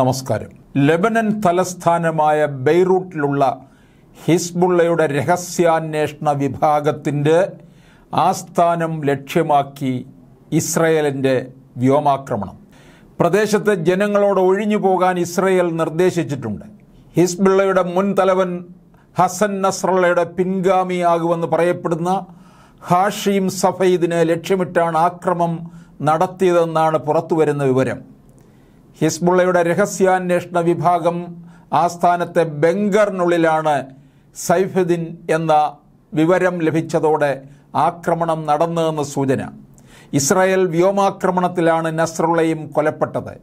നമസ്കാരം ലെബനൻ തലസ്ഥാനമായ ബെയ്റൂട്ടിലുള്ള ഹിസ്ബുള്ളയുടെ രഹസ്യാന്വേഷണ വിഭാഗത്തിൻ്റെ ആസ്ഥാനം ലക്ഷ്യമാക്കി ഇസ്രയേലിൻ്റെ വ്യോമാക്രമണം പ്രദേശത്തെ ജനങ്ങളോട് ഒഴിഞ്ഞു പോകാൻ ഇസ്രയേൽ നിർദ്ദേശിച്ചിട്ടുണ്ട് ഹിസ്ബുള്ളയുടെ മുൻ തലവൻ ഹസൻ നസ്രള്ളയുടെ പിൻഗാമിയാകുമെന്ന് പറയപ്പെടുന്ന ഹാഷീം സഫൈദിനെ ലക്ഷ്യമിട്ടാണ് ആക്രമം നടത്തിയതെന്നാണ് പുറത്തുവരുന്ന വിവരം ഹിസ്ബുള്ളയുടെ രഹസ്യാന്വേഷണ വിഭാഗം ആസ്ഥാനത്തെ ബംഗറിനുള്ളിലാണ് സൈഫുദ്ദീൻ എന്ന വിവരം ലഭിച്ചതോടെ ആക്രമണം നടന്നതെന്ന് സൂചന ഇസ്രായേൽ വ്യോമാക്രമണത്തിലാണ് നസറുള്ളയും കൊലപ്പെട്ടത്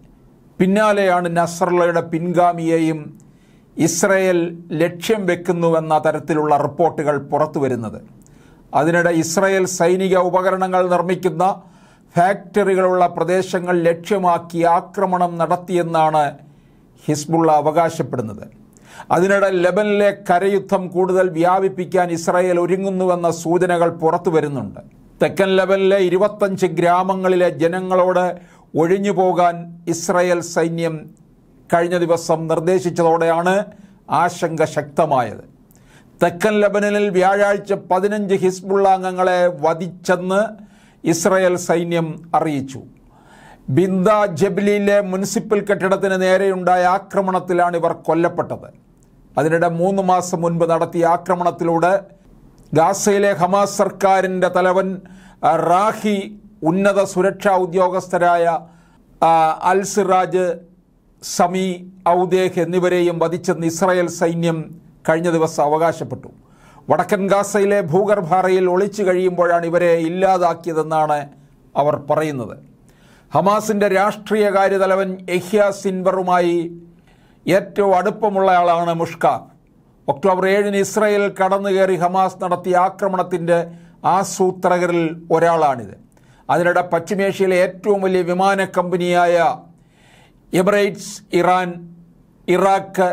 പിന്നാലെയാണ് നസറുള്ളയുടെ പിൻഗാമിയെയും ഇസ്രയേൽ ലക്ഷ്യം വെക്കുന്നുവെന്ന തരത്തിലുള്ള റിപ്പോർട്ടുകൾ പുറത്തു വരുന്നത് അതിനിടെ ഇസ്രയേൽ സൈനിക ഉപകരണങ്ങൾ നിർമ്മിക്കുന്ന ഫാക്ടറികളുള്ള പ്രദേശങ്ങൾ ലക്ഷ്യമാക്കി ആക്രമണം നടത്തിയെന്നാണ് ഹിസ്ബുള്ള അവകാശപ്പെടുന്നത് അതിനിടെ ലെബനിലെ കരയുദ്ധം കൂടുതൽ വ്യാപിപ്പിക്കാൻ ഇസ്രായേൽ ഒരുങ്ങുന്നുവെന്ന സൂചനകൾ പുറത്തു വരുന്നുണ്ട് തെക്കൻ ലെബനിലെ ഇരുപത്തഞ്ച് ഗ്രാമങ്ങളിലെ ജനങ്ങളോട് ഒഴിഞ്ഞു പോകാൻ ഇസ്രായേൽ സൈന്യം കഴിഞ്ഞ ദിവസം നിർദ്ദേശിച്ചതോടെയാണ് ആശങ്ക ശക്തമായത് തെക്കൻ ലബനനിൽ വ്യാഴാഴ്ച പതിനഞ്ച് ഹിസ്ബുള്ള അംഗങ്ങളെ വധിച്ചെന്ന് ഇസ്രയേൽ സൈന്യം അറിയിച്ചു ബിന്ദ ജബ്ലിയിലെ മുനിസിപ്പൽ കെട്ടിടത്തിന് നേരെയുണ്ടായ ആക്രമണത്തിലാണ് ഇവർ കൊല്ലപ്പെട്ടത് അതിനിടെ മൂന്ന് മാസം മുൻപ് നടത്തിയ ആക്രമണത്തിലൂടെ ഗാസയിലെ ഹമാസ് സർക്കാരിൻ്റെ തലവൻ റാഹി ഉന്നത സുരക്ഷാ ഉദ്യോഗസ്ഥരായ അൽ സിറാജ് സമി ഔദേഹ് എന്നിവരെയും വധിച്ചെന്ന് ഇസ്രായേൽ സൈന്യം കഴിഞ്ഞ ദിവസം അവകാശപ്പെട്ടു വടക്കൻ ഗാസയിലെ ഭൂഗർഭാറയിൽ ഒളിച്ചു കഴിയുമ്പോഴാണ് ഇവരെ ഇല്ലാതാക്കിയതെന്നാണ് അവർ പറയുന്നത് ഹമാസിൻ്റെ രാഷ്ട്രീയ കാര്യതലവൻ യഹ്യ സിൻവറുമായി ഏറ്റവും അടുപ്പമുള്ള ആളാണ് മുഷ്ക ഒക്ടോബർ ഏഴിന് ഇസ്രയേൽ കടന്നുകയറി ഹമാസ് നടത്തിയ ആക്രമണത്തിൻ്റെ ആസൂത്രകരിൽ ഒരാളാണിത് അതിനിടെ പശ്ചിമേഷ്യയിലെ ഏറ്റവും വലിയ വിമാന കമ്പനിയായ എമിറേറ്റ്സ് ഇറാൻ ഇറാഖ്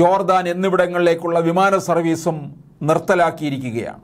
ജോർദാൻ എന്നിവിടങ്ങളിലേക്കുള്ള വിമാന സർവീസും നിർത്തലാക്കിയിരിക്കുകയാണ്